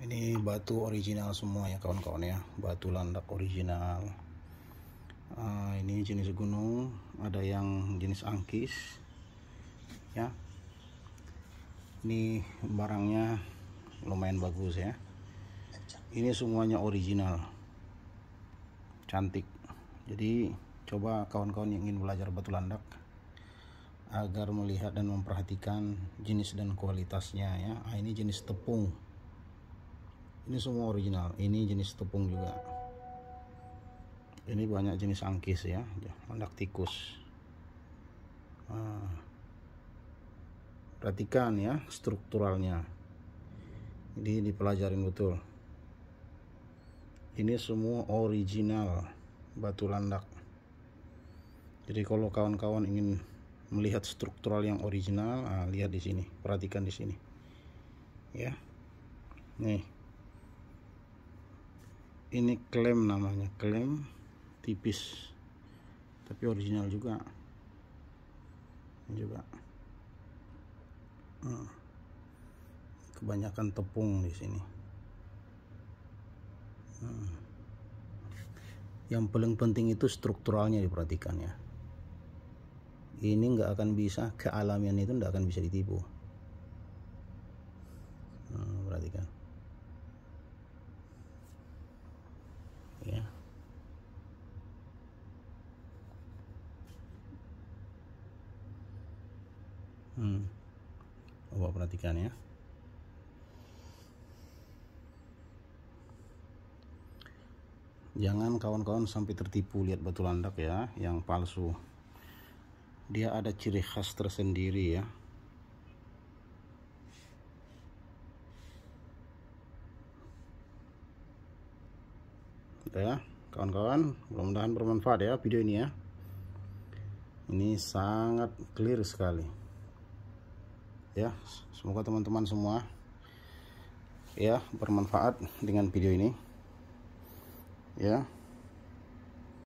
ini batu original semua ya kawan-kawan ya batu landak original uh, ini jenis gunung ada yang jenis angkis ya ini barangnya lumayan bagus ya ini semuanya original cantik jadi coba kawan-kawan yang ingin belajar batu landak agar melihat dan memperhatikan jenis dan kualitasnya ya ah, ini jenis tepung ini semua original ini jenis tepung juga ini banyak jenis angkis ya landak tikus nah, perhatikan ya strukturalnya ini dipelajarin betul ini semua original batu landak jadi kalau kawan-kawan ingin melihat struktural yang original nah, lihat di sini perhatikan di sini ya nih ini klaim namanya klaim tipis tapi original juga ini juga hmm. kebanyakan tepung di sini hmm. yang paling penting itu strukturalnya diperhatikan ya ini nggak akan bisa kealamian itu nggak akan bisa ditipu hmm, perhatikan hmm. coba perhatikan ya jangan kawan-kawan sampai tertipu lihat batu landak ya yang palsu dia ada ciri khas tersendiri ya gitu ya kawan-kawan mudah-mudahan bermanfaat ya video ini ya ini sangat clear sekali ya semoga teman-teman semua ya bermanfaat dengan video ini ya